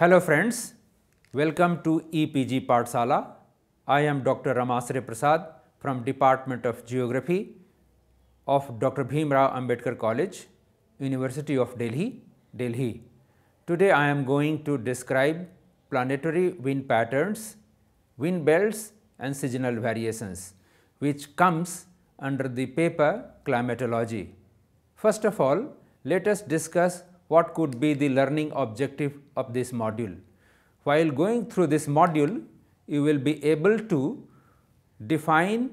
Hello friends, welcome to EPG Partsala. I am Dr. Ramasre Prasad from Department of Geography of Dr. Bhimrao Ambedkar College, University of Delhi, Delhi. Today I am going to describe planetary wind patterns, wind belts and seasonal variations which comes under the paper climatology. First of all, let us discuss what could be the learning objective of this module. While going through this module, you will be able to define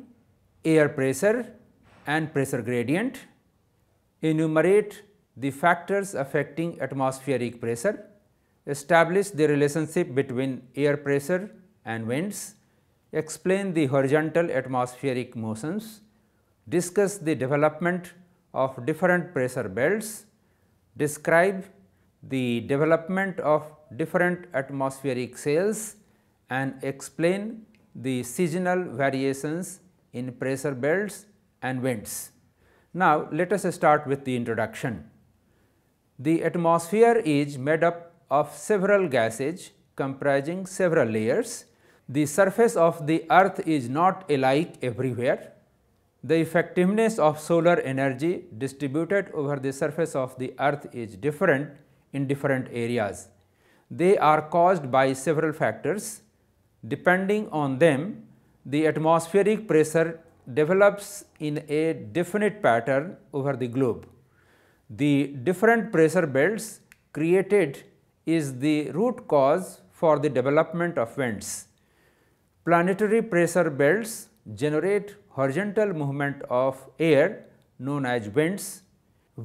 air pressure and pressure gradient, enumerate the factors affecting atmospheric pressure, establish the relationship between air pressure and winds, explain the horizontal atmospheric motions, discuss the development of different pressure belts, describe the development of different atmospheric cells and explain the seasonal variations in pressure belts and winds. Now, let us start with the introduction. The atmosphere is made up of several gases comprising several layers. The surface of the earth is not alike everywhere. The effectiveness of solar energy distributed over the surface of the earth is different in different areas. They are caused by several factors. Depending on them, the atmospheric pressure develops in a definite pattern over the globe. The different pressure belts created is the root cause for the development of winds. Planetary pressure belts generate horizontal movement of air known as winds.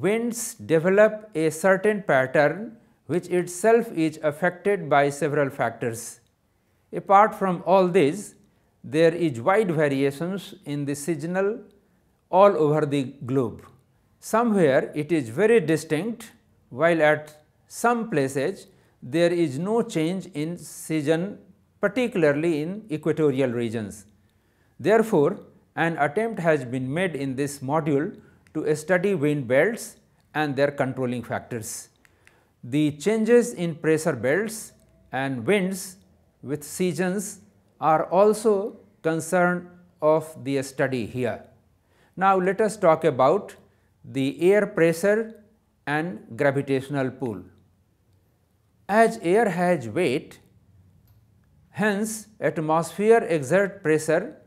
Winds develop a certain pattern which itself is affected by several factors. Apart from all this, there is wide variations in the seasonal all over the globe. Somewhere it is very distinct, while at some places there is no change in season particularly in equatorial regions. Therefore, an attempt has been made in this module to study wind belts and their controlling factors. The changes in pressure belts and winds with seasons are also concern of the study here. Now, let us talk about the air pressure and gravitational pull. As air has weight, hence atmosphere exert pressure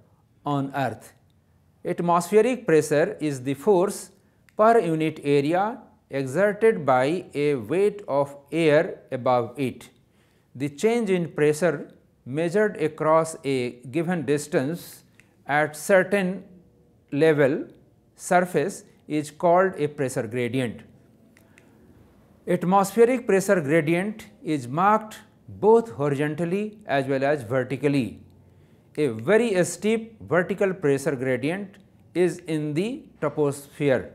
on earth. Atmospheric pressure is the force per unit area exerted by a weight of air above it. The change in pressure measured across a given distance at certain level surface is called a pressure gradient. Atmospheric pressure gradient is marked both horizontally as well as vertically a very steep vertical pressure gradient is in the troposphere.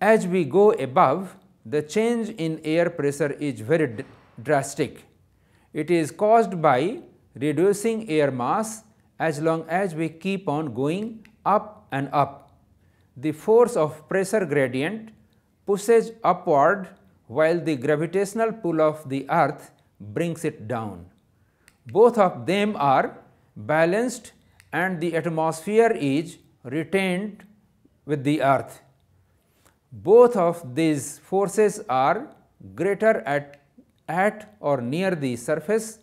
As we go above, the change in air pressure is very drastic. It is caused by reducing air mass as long as we keep on going up and up. The force of pressure gradient pushes upward while the gravitational pull of the earth brings it down. Both of them are balanced and the atmosphere is retained with the earth. Both of these forces are greater at, at or near the surface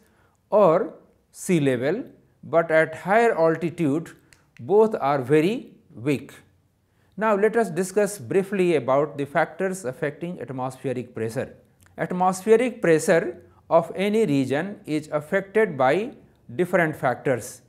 or sea level, but at higher altitude both are very weak. Now, let us discuss briefly about the factors affecting atmospheric pressure. Atmospheric pressure of any region is affected by different factors.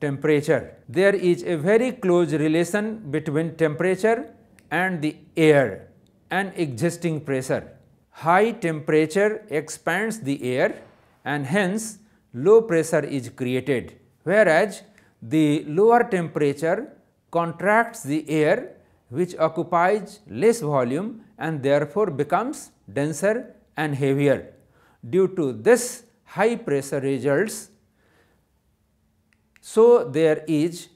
Temperature. There is a very close relation between temperature and the air and existing pressure. High temperature expands the air and hence low pressure is created, whereas the lower temperature contracts the air which occupies less volume and therefore becomes denser and heavier. Due to this high pressure results. So, there is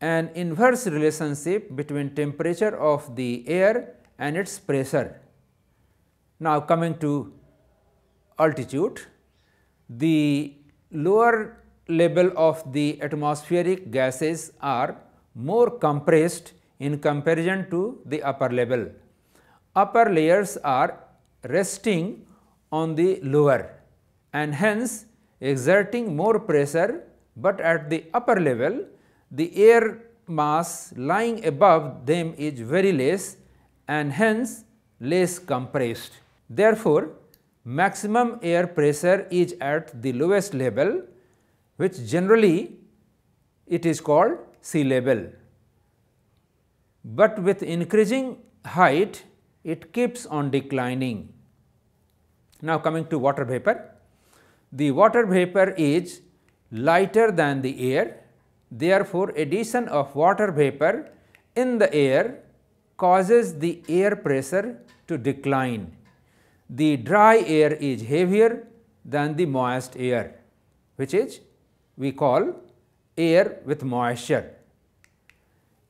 an inverse relationship between temperature of the air and its pressure. Now, coming to altitude, the lower level of the atmospheric gases are more compressed in comparison to the upper level. Upper layers are resting on the lower and hence exerting more pressure, but at the upper level the air mass lying above them is very less and hence less compressed. Therefore, maximum air pressure is at the lowest level which generally it is called sea level. But with increasing height it keeps on declining. Now, coming to water vapor the water vapor is lighter than the air. Therefore, addition of water vapor in the air causes the air pressure to decline. The dry air is heavier than the moist air, which is we call air with moisture.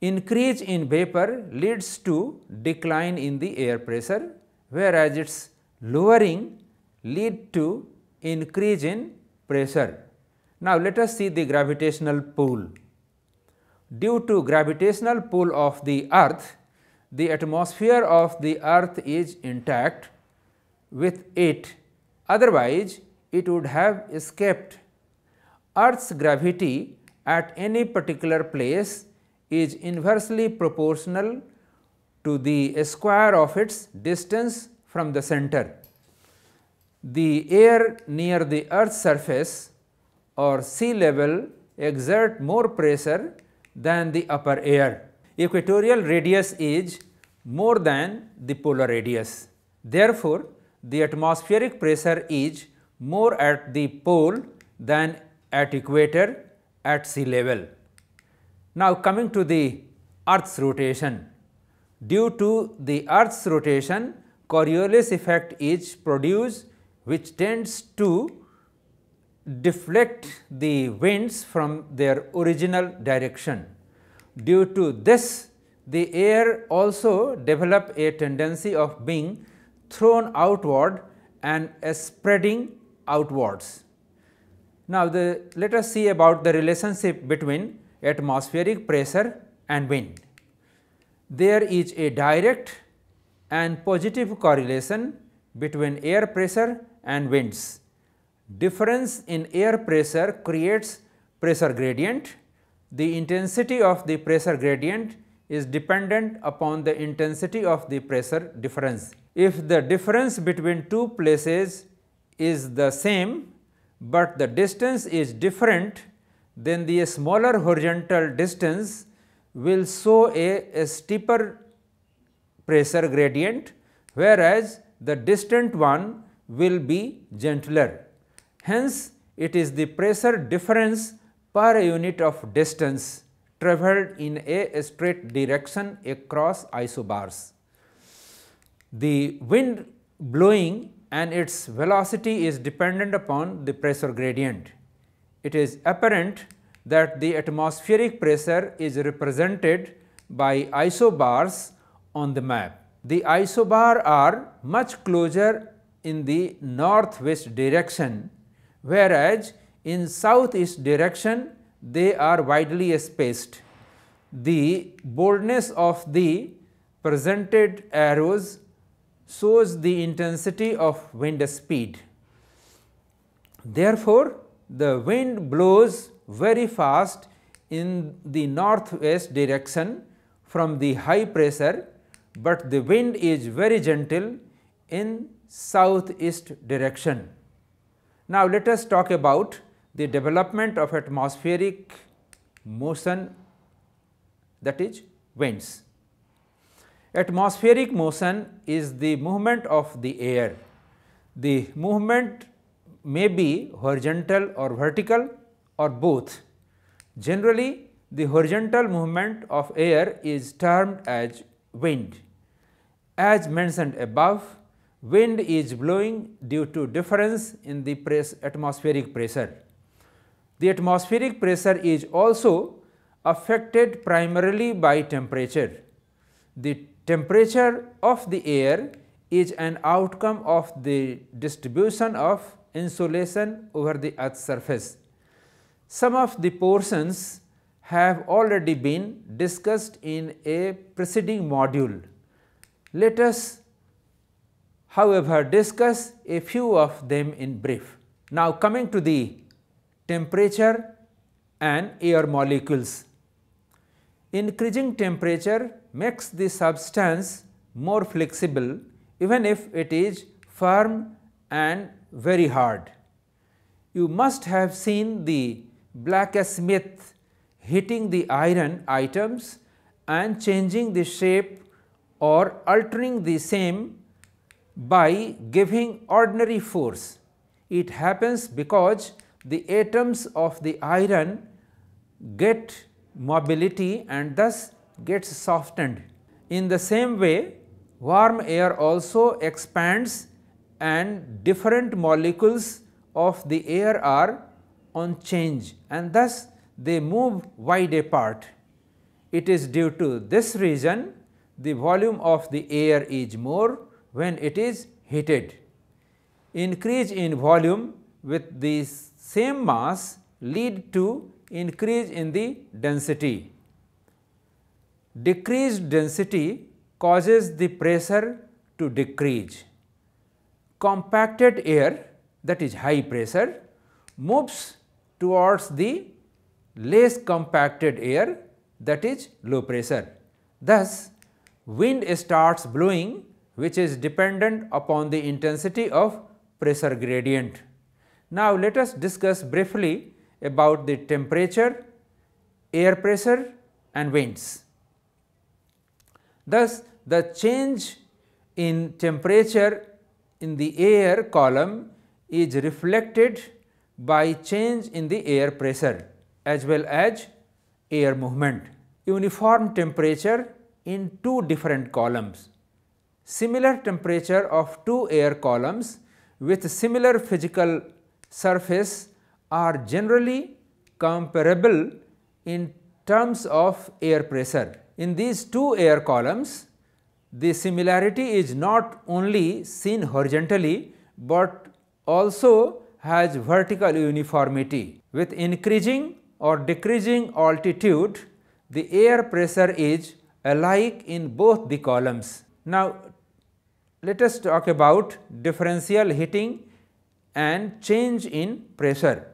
Increase in vapor leads to decline in the air pressure, whereas its lowering lead to increase in pressure. Now, let us see the gravitational pull. Due to gravitational pull of the earth, the atmosphere of the earth is intact with it, otherwise it would have escaped. Earth's gravity at any particular place is inversely proportional to the square of its distance from the center the air near the earth's surface or sea level exert more pressure than the upper air. Equatorial radius is more than the polar radius. Therefore, the atmospheric pressure is more at the pole than at equator at sea level. Now, coming to the earth's rotation. Due to the earth's rotation, Coriolis effect is produced which tends to deflect the winds from their original direction. Due to this, the air also develop a tendency of being thrown outward and spreading outwards. Now, the, let us see about the relationship between atmospheric pressure and wind. There is a direct and positive correlation between air pressure and winds. Difference in air pressure creates pressure gradient. The intensity of the pressure gradient is dependent upon the intensity of the pressure difference. If the difference between two places is the same, but the distance is different, then the smaller horizontal distance will show a, a steeper pressure gradient, whereas the distant one will be gentler. Hence, it is the pressure difference per unit of distance travelled in a straight direction across isobars. The wind blowing and its velocity is dependent upon the pressure gradient. It is apparent that the atmospheric pressure is represented by isobars on the map. The isobars are much closer in the northwest direction, whereas in southeast direction they are widely spaced. The boldness of the presented arrows shows the intensity of wind speed. Therefore, the wind blows very fast in the northwest direction from the high pressure, but the wind is very gentle in southeast direction. Now, let us talk about the development of atmospheric motion that is winds. Atmospheric motion is the movement of the air. The movement may be horizontal or vertical or both. Generally, the horizontal movement of air is termed as wind. As mentioned above, wind is blowing due to difference in the press atmospheric pressure. The atmospheric pressure is also affected primarily by temperature. The temperature of the air is an outcome of the distribution of insulation over the earth's surface. Some of the portions have already been discussed in a preceding module. Let us however discuss a few of them in brief. Now coming to the temperature and air molecules. Increasing temperature makes the substance more flexible even if it is firm and very hard. You must have seen the blacksmith hitting the iron items and changing the shape or altering the same by giving ordinary force. It happens because the atoms of the iron get mobility and thus gets softened. In the same way, warm air also expands and different molecules of the air are on change and thus they move wide apart. It is due to this reason the volume of the air is more when it is heated. Increase in volume with the same mass lead to increase in the density. Decreased density causes the pressure to decrease. Compacted air that is high pressure moves towards the less compacted air that is low pressure. Thus, wind starts blowing which is dependent upon the intensity of pressure gradient. Now, let us discuss briefly about the temperature, air pressure and winds. Thus, the change in temperature in the air column is reflected by change in the air pressure as well as air movement. Uniform temperature in two different columns similar temperature of two air columns with similar physical surface are generally comparable in terms of air pressure. In these two air columns, the similarity is not only seen horizontally, but also has vertical uniformity. With increasing or decreasing altitude, the air pressure is alike in both the columns. Now, let us talk about differential heating and change in pressure.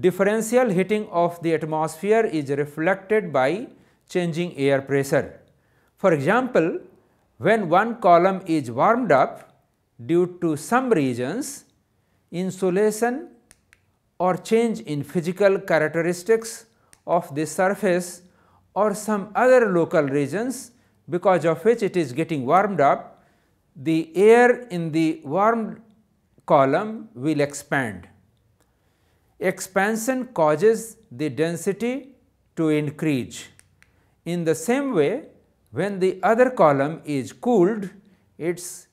Differential heating of the atmosphere is reflected by changing air pressure. For example, when one column is warmed up due to some reasons, insulation or change in physical characteristics of the surface or some other local regions because of which it is getting warmed up the air in the warmed column will expand. Expansion causes the density to increase. In the same way, when the other column is cooled, its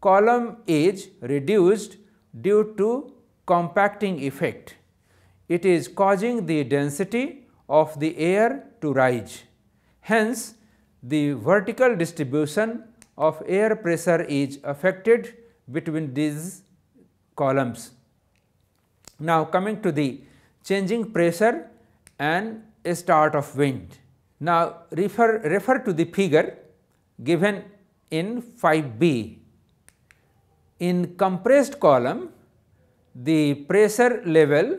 column is reduced due to compacting effect. It is causing the density of the air to rise. Hence, the vertical distribution of air pressure is affected between these columns. Now, coming to the changing pressure and start of wind. Now, refer, refer to the figure given in 5b. In compressed column, the pressure level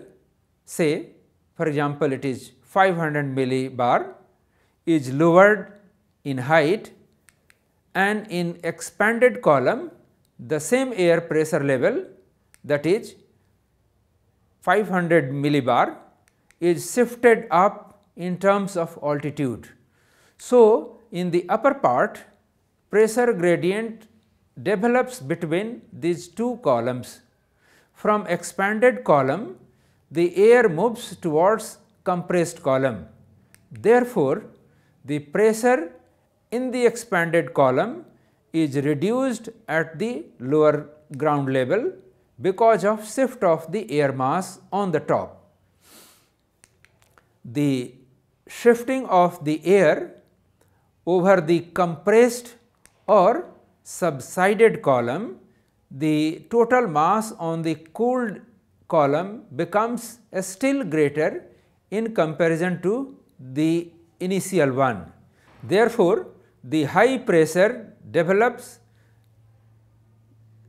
say for example, it is 500 millibar is lowered in height and in expanded column the same air pressure level that is 500 millibar is shifted up in terms of altitude. So, in the upper part pressure gradient develops between these two columns. From expanded column the air moves towards compressed column. Therefore, the pressure in the expanded column is reduced at the lower ground level because of shift of the air mass on the top. The shifting of the air over the compressed or subsided column, the total mass on the cooled column becomes still greater in comparison to the initial one. Therefore, the high pressure develops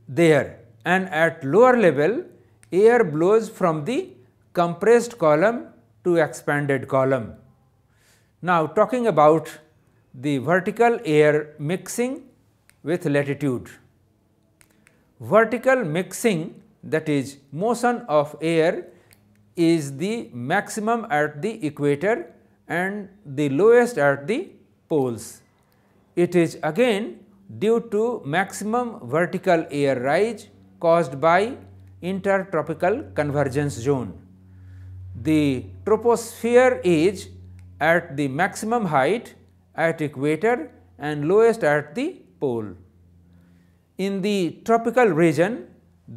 there and at lower level air blows from the compressed column to expanded column. Now, talking about the vertical air mixing with latitude. Vertical mixing that is motion of air is the maximum at the equator and the lowest at the poles. It is again due to maximum vertical air rise caused by intertropical convergence zone. The troposphere is at the maximum height at equator and lowest at the pole. In the tropical region,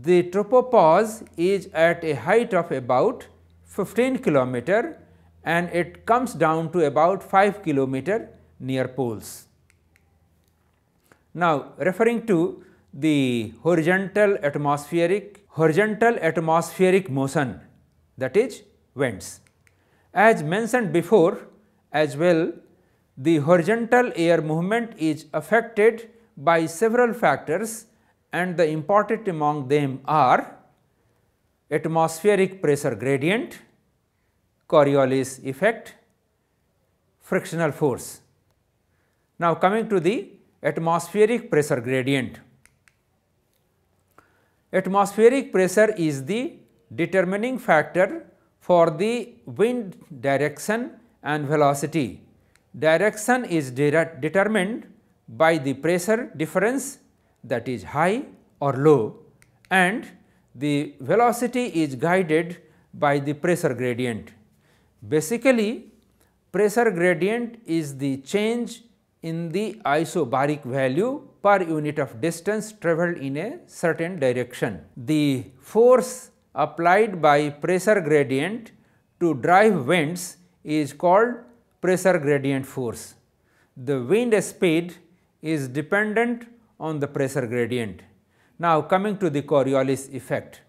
the tropopause is at a height of about 15 kilometer and it comes down to about 5 kilometer near poles. Now, referring to the horizontal atmospheric, horizontal atmospheric motion that is winds. As mentioned before as well, the horizontal air movement is affected by several factors and the important among them are atmospheric pressure gradient, Coriolis effect, frictional force. Now, coming to the atmospheric pressure gradient. Atmospheric pressure is the determining factor for the wind direction and velocity. Direction is determined by the pressure difference that is high or low and the velocity is guided by the pressure gradient. Basically, pressure gradient is the change in the isobaric value per unit of distance travelled in a certain direction. The force applied by pressure gradient to drive winds is called pressure gradient force. The wind speed is dependent on the pressure gradient. Now, coming to the Coriolis effect.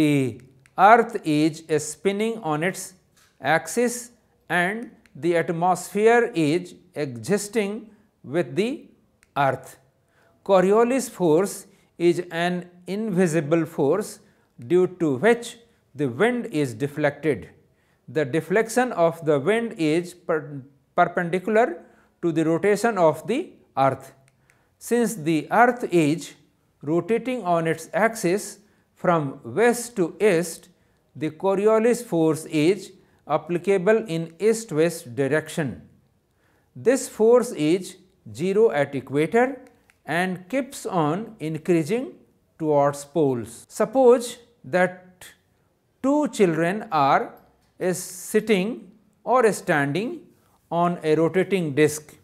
The earth is spinning on its axis and the atmosphere is existing with the earth. Coriolis force is an invisible force due to which the wind is deflected. The deflection of the wind is per perpendicular to the rotation of the earth. Since the earth is rotating on its axis from west to east, the Coriolis force is applicable in east-west direction. This force is 0 at equator and keeps on increasing towards poles. Suppose that two children are is sitting or standing on a rotating disc.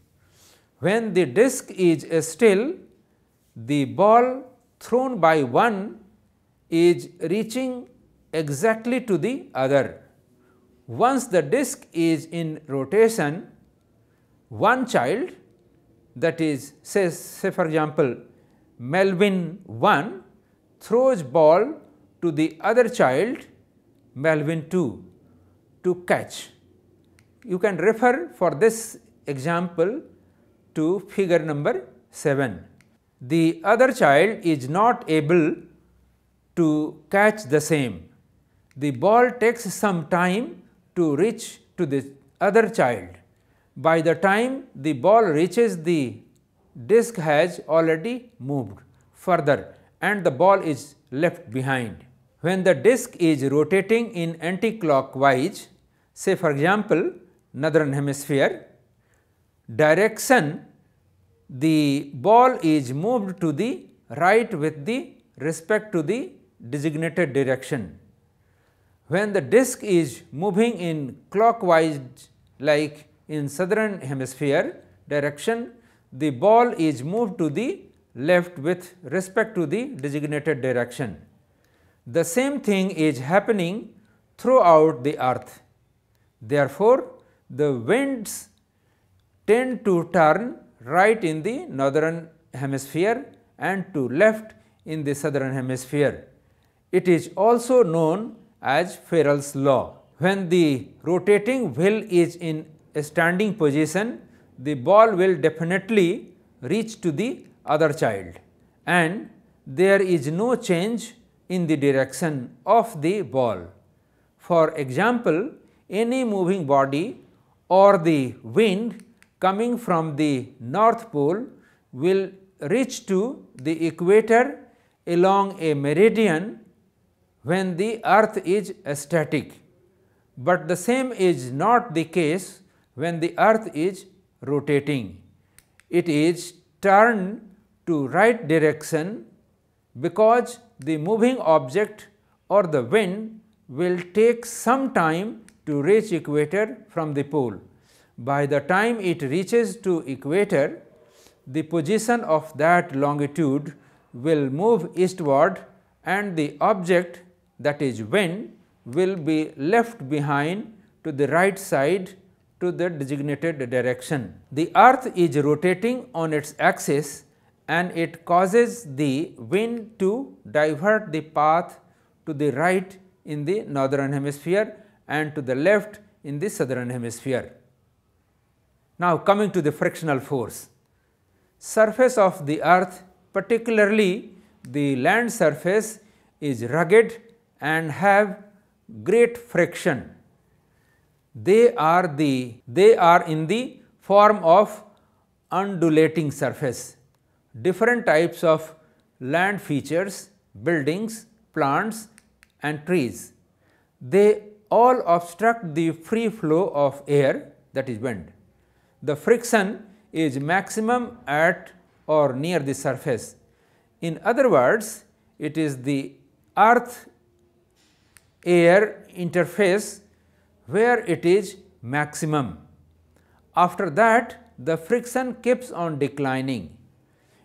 When the disc is still, the ball thrown by one is reaching exactly to the other. Once the disc is in rotation, one child that is say, say for example, Melvin 1 throws ball to the other child Melvin 2 to catch. You can refer for this example to figure number 7. The other child is not able to catch the same. The ball takes some time to reach to the other child by the time the ball reaches the disc has already moved further and the ball is left behind. When the disc is rotating in anticlockwise, say for example, northern hemisphere direction, the ball is moved to the right with the respect to the designated direction. When the disc is moving in clockwise like in southern hemisphere direction, the ball is moved to the left with respect to the designated direction. The same thing is happening throughout the earth. Therefore, the winds tend to turn right in the northern hemisphere and to left in the southern hemisphere. It is also known as Ferrel's law. When the rotating wheel is in standing position, the ball will definitely reach to the other child and there is no change in the direction of the ball. For example, any moving body or the wind coming from the north pole will reach to the equator along a meridian when the earth is static, but the same is not the case when the earth is rotating. It is turned to right direction because the moving object or the wind will take some time to reach equator from the pole. By the time it reaches to equator, the position of that longitude will move eastward and the object that is wind will be left behind to the right side to the designated direction. The earth is rotating on its axis and it causes the wind to divert the path to the right in the northern hemisphere and to the left in the southern hemisphere. Now, coming to the frictional force, surface of the earth particularly the land surface is rugged and have great friction they are the they are in the form of undulating surface. Different types of land features, buildings, plants and trees. They all obstruct the free flow of air that is wind. The friction is maximum at or near the surface. In other words, it is the earth air interface where it is maximum. After that, the friction keeps on declining.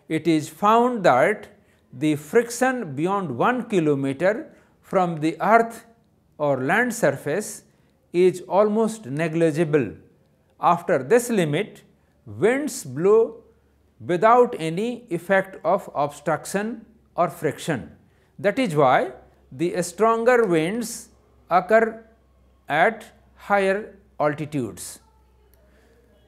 It is found that the friction beyond 1 kilometer from the earth or land surface is almost negligible. After this limit, winds blow without any effect of obstruction or friction. That is why the stronger winds occur at higher altitudes.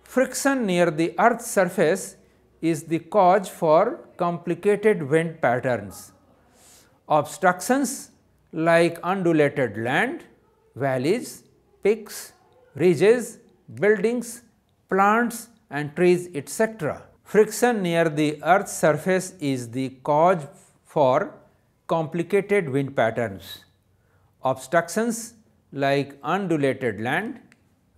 Friction near the earth's surface is the cause for complicated wind patterns. Obstructions like undulated land, valleys, peaks, ridges, buildings, plants and trees etc. Friction near the earth's surface is the cause for complicated wind patterns. Obstructions like undulated land,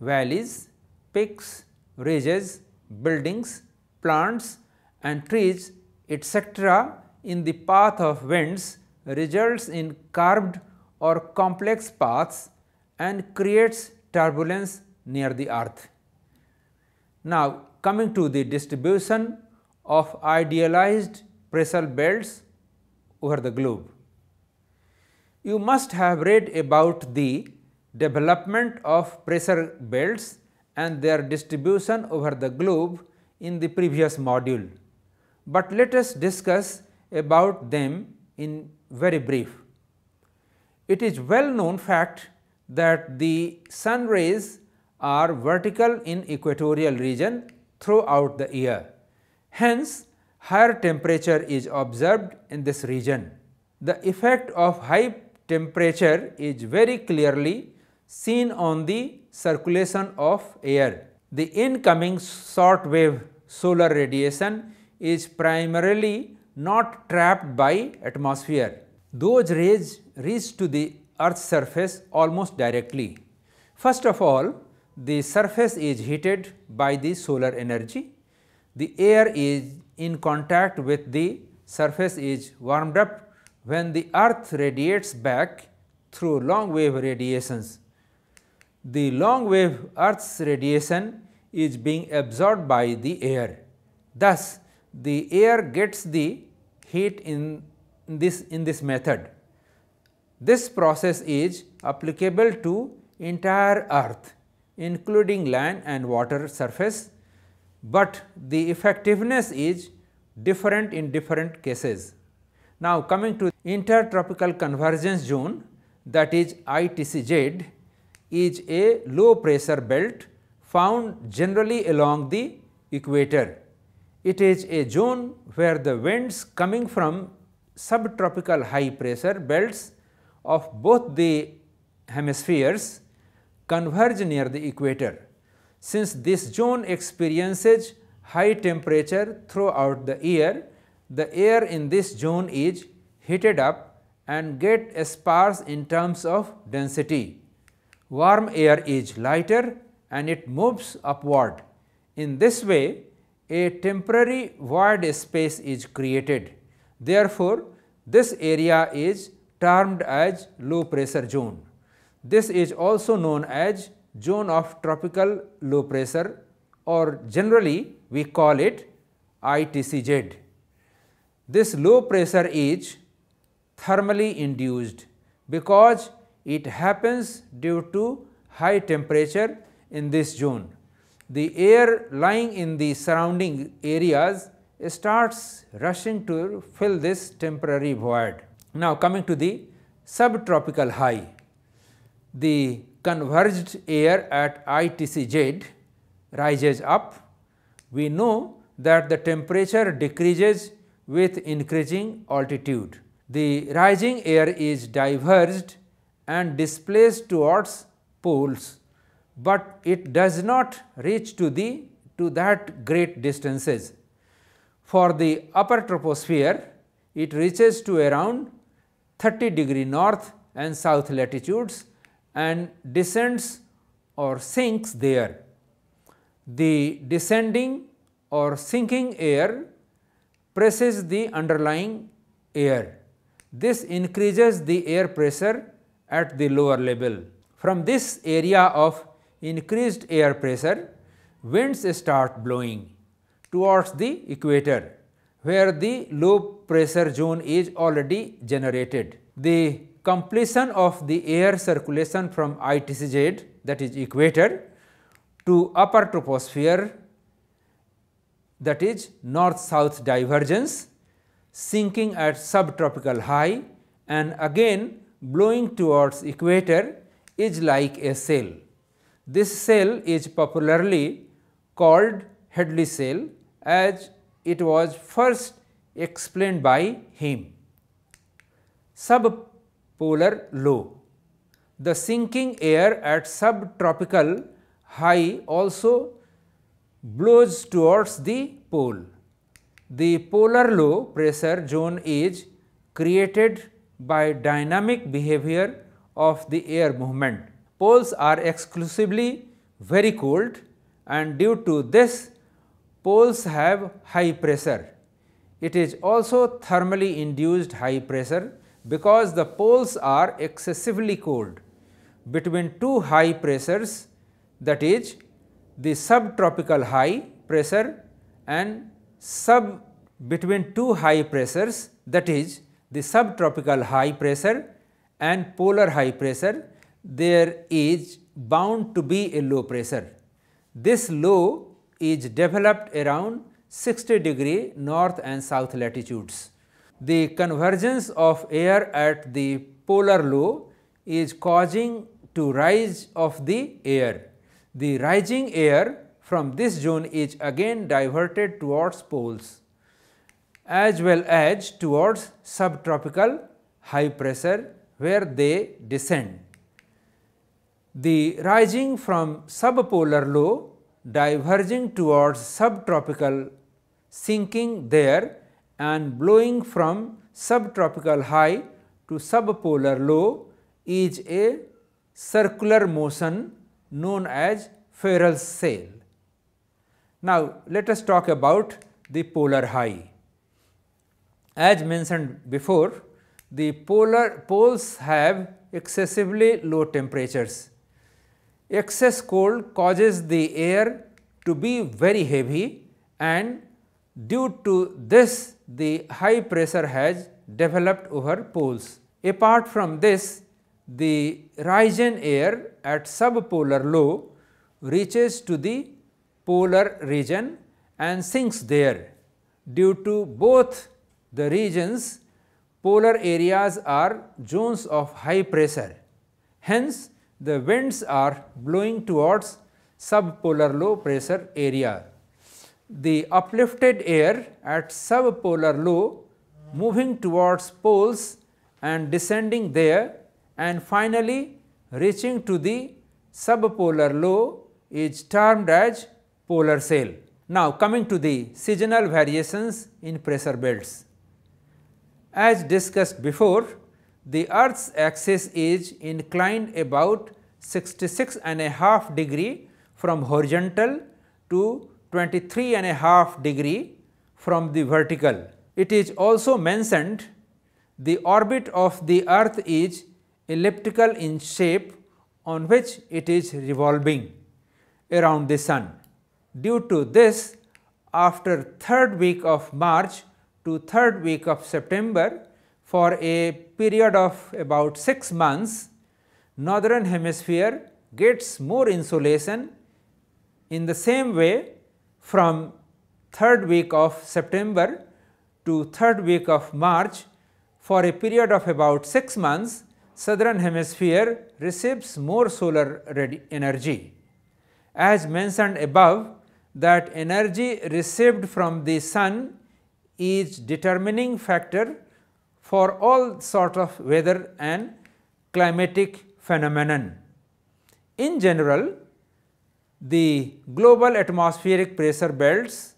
valleys, peaks, ridges, buildings, plants and trees etc. in the path of winds results in curved or complex paths and creates turbulence near the earth. Now, coming to the distribution of idealized pressure belts over the globe. You must have read about the development of pressure belts and their distribution over the globe in the previous module, but let us discuss about them in very brief. It is well known fact that the sun rays are vertical in equatorial region throughout the year. Hence, higher temperature is observed in this region. The effect of high temperature is very clearly seen on the circulation of air. The incoming short wave solar radiation is primarily not trapped by atmosphere. Those rays reach to the earth's surface almost directly. First of all, the surface is heated by the solar energy. The air is in contact with the surface is warmed up when the earth radiates back through long wave radiations the long wave Earth's radiation is being absorbed by the air. Thus, the air gets the heat in this, in this method. This process is applicable to entire earth including land and water surface, but the effectiveness is different in different cases. Now, coming to intertropical convergence zone that is ITCZ, is a low pressure belt found generally along the equator. It is a zone where the winds coming from subtropical high pressure belts of both the hemispheres converge near the equator. Since this zone experiences high temperature throughout the year, the air in this zone is heated up and get sparse in terms of density warm air is lighter and it moves upward. In this way, a temporary void space is created. Therefore, this area is termed as low pressure zone. This is also known as zone of tropical low pressure or generally we call it ITCZ. This low pressure is thermally induced because it happens due to high temperature in this zone. The air lying in the surrounding areas starts rushing to fill this temporary void. Now, coming to the subtropical high, the converged air at ITCZ rises up. We know that the temperature decreases with increasing altitude. The rising air is diverged and displaced towards poles, but it does not reach to the to that great distances. For the upper troposphere, it reaches to around 30 degree north and south latitudes and descends or sinks there. The descending or sinking air presses the underlying air. This increases the air pressure at the lower level. From this area of increased air pressure, winds start blowing towards the equator, where the low pressure zone is already generated. The completion of the air circulation from ITCZ that is equator to upper troposphere that is north-south divergence, sinking at subtropical high and again blowing towards equator is like a sail. This sail is popularly called Headley sail as it was first explained by him. Subpolar low. The sinking air at subtropical high also blows towards the pole. The polar low pressure zone is created by dynamic behavior of the air movement. Poles are exclusively very cold and due to this poles have high pressure. It is also thermally induced high pressure because the poles are excessively cold. Between two high pressures that is the subtropical high pressure and sub between two high pressures that is the subtropical high pressure and polar high pressure, there is bound to be a low pressure. This low is developed around 60 degree north and south latitudes. The convergence of air at the polar low is causing to rise of the air. The rising air from this zone is again diverted towards poles as well as towards subtropical high pressure where they descend. The rising from subpolar low diverging towards subtropical sinking there and blowing from subtropical high to subpolar low is a circular motion known as Farrell's sail. Now, let us talk about the polar high as mentioned before, the polar poles have excessively low temperatures. Excess cold causes the air to be very heavy and due to this the high pressure has developed over poles. Apart from this, the Risian air at subpolar low reaches to the polar region and sinks there due to both the region's polar areas are zones of high pressure. Hence, the winds are blowing towards subpolar low pressure area. The uplifted air at subpolar low moving towards poles and descending there and finally reaching to the subpolar low is termed as polar sail. Now, coming to the seasonal variations in pressure belts. As discussed before, the earth's axis is inclined about 66 and a half degree from horizontal to 23 and a half degree from the vertical. It is also mentioned the orbit of the earth is elliptical in shape on which it is revolving around the sun. Due to this, after third week of March, to third week of September for a period of about 6 months, northern hemisphere gets more insolation in the same way from third week of September to third week of March for a period of about 6 months, southern hemisphere receives more solar energy. As mentioned above that energy received from the sun is determining factor for all sort of weather and climatic phenomenon. In general, the global atmospheric pressure belts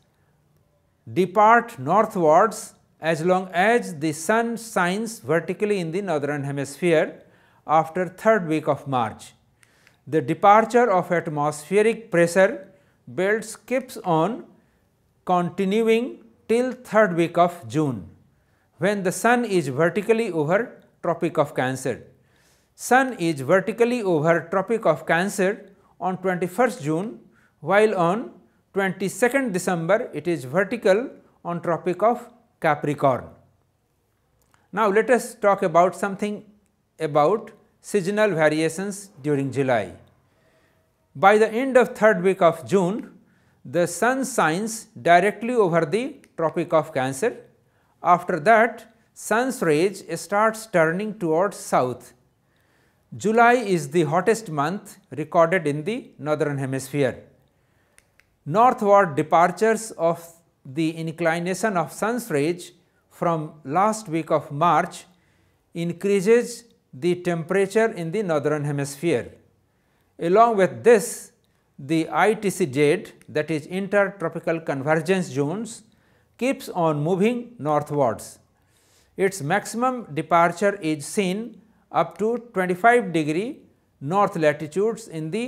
depart northwards as long as the sun shines vertically in the northern hemisphere after third week of March. The departure of atmospheric pressure belts keeps on continuing till third week of June when the sun is vertically over Tropic of Cancer. Sun is vertically over Tropic of Cancer on 21st June while on 22nd December it is vertical on Tropic of Capricorn. Now, let us talk about something about seasonal variations during July. By the end of third week of June, the sun shines directly over the tropic of Cancer. After that, sun's rays starts turning towards south. July is the hottest month recorded in the northern hemisphere. Northward departures of the inclination of sun's rays from last week of March increases the temperature in the northern hemisphere. Along with this, the ITCZ that is intertropical convergence zones keeps on moving northwards. Its maximum departure is seen up to 25 degree north latitudes in the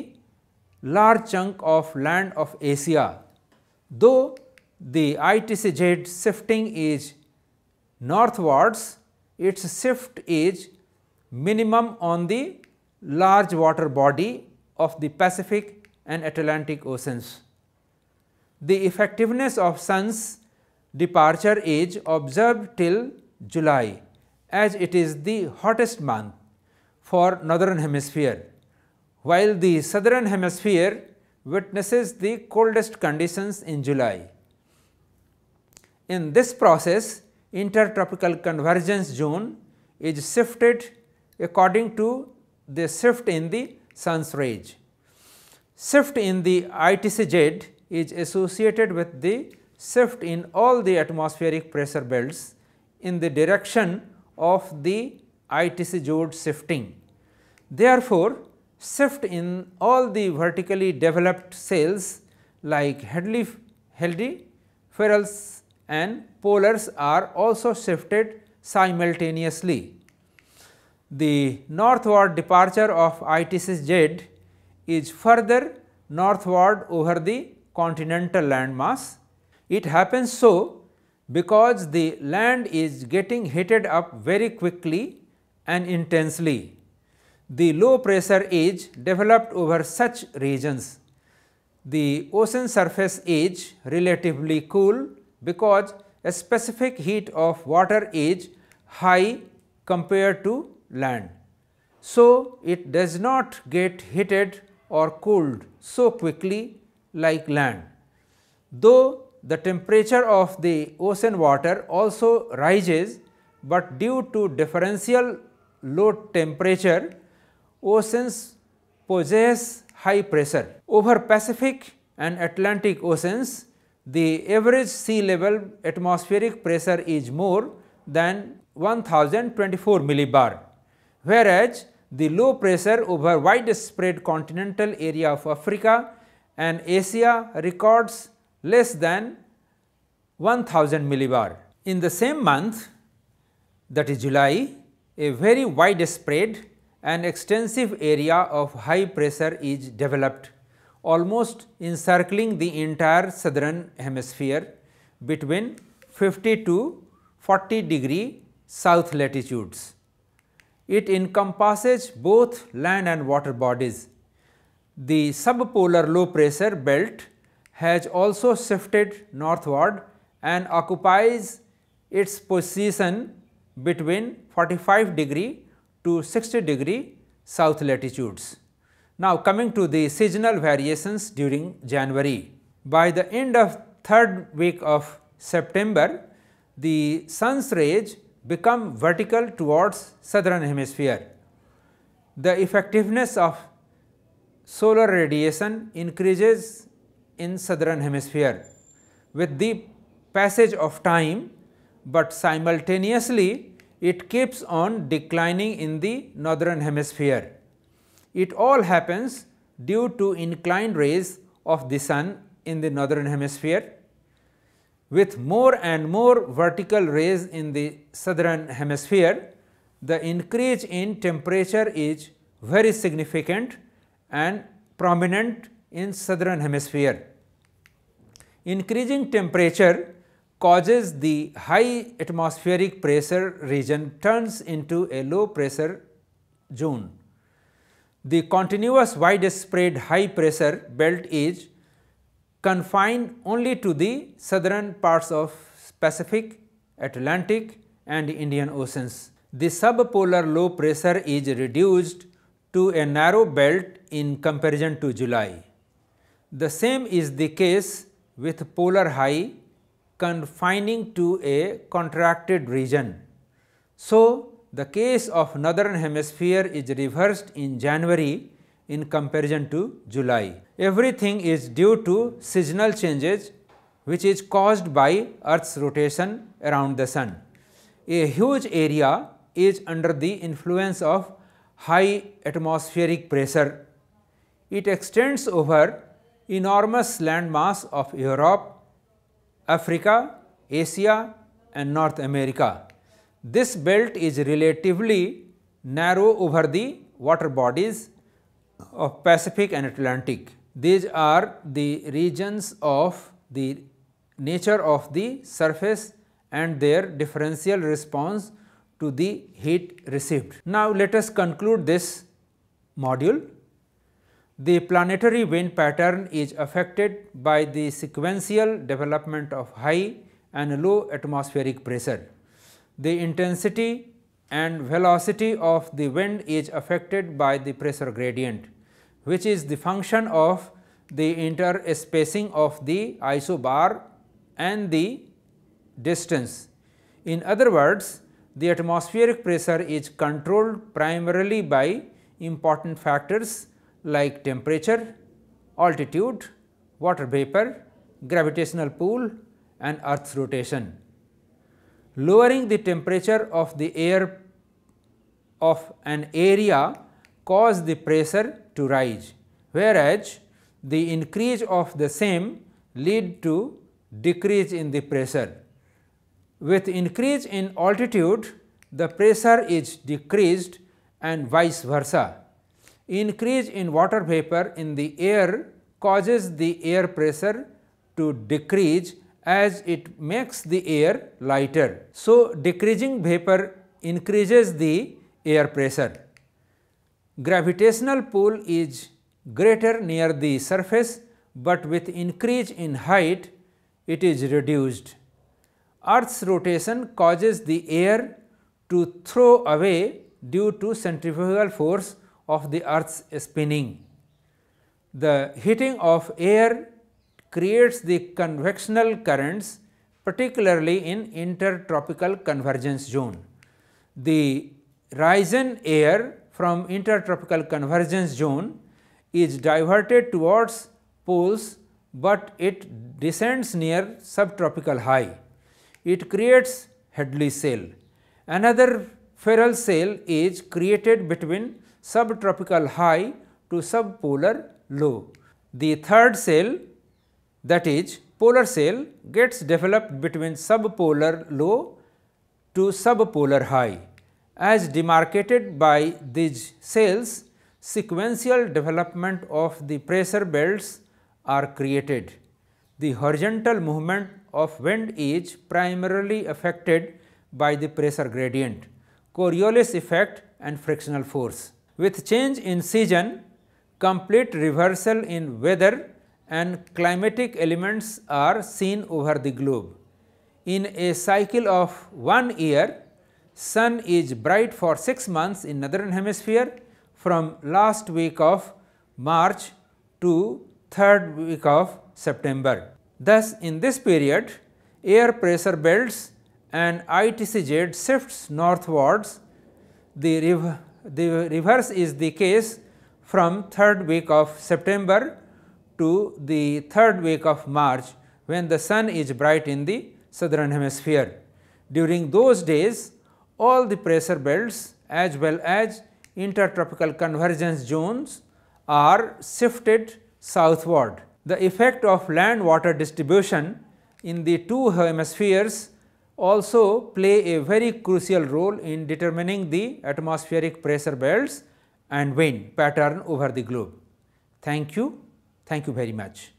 large chunk of land of Asia. Though the ITCZ shifting is northwards, its shift is minimum on the large water body of the Pacific and Atlantic Oceans. The effectiveness of suns departure is observed till July as it is the hottest month for northern hemisphere, while the southern hemisphere witnesses the coldest conditions in July. In this process, intertropical convergence zone is shifted according to the shift in the sun's rays. Shift in the ITCZ is associated with the shift in all the atmospheric pressure belts in the direction of the ITC Joule shifting. Therefore, shift in all the vertically developed cells like Headley, Healthy, Ferals and Polars are also shifted simultaneously. The northward departure of ITC Z is further northward over the continental landmass it happens so because the land is getting heated up very quickly and intensely. The low pressure age developed over such regions. The ocean surface age relatively cool because a specific heat of water age high compared to land. So, it does not get heated or cooled so quickly like land. Though the temperature of the ocean water also rises, but due to differential low temperature, oceans possess high pressure. Over Pacific and Atlantic oceans, the average sea level atmospheric pressure is more than 1024 millibar, whereas the low pressure over widespread continental area of Africa and Asia records less than 1000 millibar. In the same month that is July, a very widespread and extensive area of high pressure is developed almost encircling the entire southern hemisphere between 50 to 40 degree south latitudes. It encompasses both land and water bodies. The subpolar low pressure belt has also shifted northward and occupies its position between 45 degree to 60 degree south latitudes. Now, coming to the seasonal variations during January. By the end of third week of September, the sun's rays become vertical towards southern hemisphere. The effectiveness of solar radiation increases in southern hemisphere with the passage of time, but simultaneously it keeps on declining in the northern hemisphere. It all happens due to inclined rays of the sun in the northern hemisphere with more and more vertical rays in the southern hemisphere, the increase in temperature is very significant and prominent in southern hemisphere. Increasing temperature causes the high atmospheric pressure region turns into a low pressure zone. The continuous widespread high pressure belt is confined only to the southern parts of Pacific, Atlantic and Indian Oceans. The subpolar low pressure is reduced to a narrow belt in comparison to July. The same is the case with polar high confining to a contracted region. So, the case of northern hemisphere is reversed in January in comparison to July. Everything is due to seasonal changes which is caused by earth's rotation around the sun. A huge area is under the influence of high atmospheric pressure. It extends over enormous landmass of Europe, Africa, Asia and North America. This belt is relatively narrow over the water bodies of Pacific and Atlantic. These are the regions of the nature of the surface and their differential response to the heat received. Now, let us conclude this module. The planetary wind pattern is affected by the sequential development of high and low atmospheric pressure. The intensity and velocity of the wind is affected by the pressure gradient, which is the function of the interspacing of the isobar and the distance. In other words, the atmospheric pressure is controlled primarily by important factors like temperature, altitude, water vapor, gravitational pull and earth's rotation. Lowering the temperature of the air of an area cause the pressure to rise, whereas the increase of the same lead to decrease in the pressure. With increase in altitude, the pressure is decreased and vice versa. Increase in water vapor in the air causes the air pressure to decrease as it makes the air lighter. So, decreasing vapor increases the air pressure. Gravitational pull is greater near the surface, but with increase in height it is reduced. Earth's rotation causes the air to throw away due to centrifugal force of the earth's spinning. The heating of air creates the convectional currents particularly in intertropical convergence zone. The rising air from intertropical convergence zone is diverted towards poles, but it descends near subtropical high. It creates Hadley cell. Another feral cell is created between subtropical high to subpolar low. The third cell that is polar cell gets developed between subpolar low to subpolar high. As demarcated by these cells, sequential development of the pressure belts are created. The horizontal movement of wind is primarily affected by the pressure gradient, Coriolis effect and frictional force. With change in season, complete reversal in weather and climatic elements are seen over the globe. In a cycle of one year, sun is bright for 6 months in northern hemisphere from last week of March to third week of September. Thus, in this period, air pressure belts and ITCJ shifts northwards. The the reverse is the case from third week of September to the third week of March when the sun is bright in the southern hemisphere. During those days, all the pressure belts as well as intertropical convergence zones are shifted southward. The effect of land water distribution in the two hemispheres also play a very crucial role in determining the atmospheric pressure belts and wind pattern over the globe. Thank you. Thank you very much.